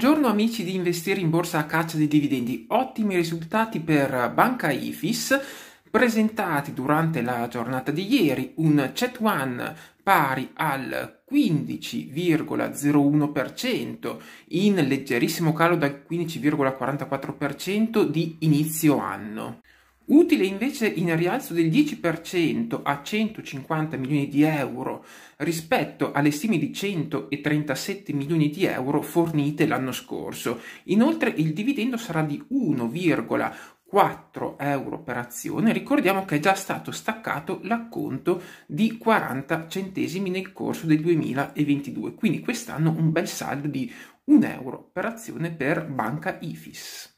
Buongiorno amici di Investire in Borsa a caccia dei dividendi, ottimi risultati per Banca Ifis presentati durante la giornata di ieri, un CET1 pari al 15,01% in leggerissimo calo dal 15,44% di inizio anno. Utile invece in rialzo del 10% a 150 milioni di euro rispetto alle stime di 137 milioni di euro fornite l'anno scorso. Inoltre il dividendo sarà di 1,4 euro per azione. Ricordiamo che è già stato staccato l'acconto di 40 centesimi nel corso del 2022, quindi quest'anno un bel saldo di 1 euro per azione per Banca IFIS.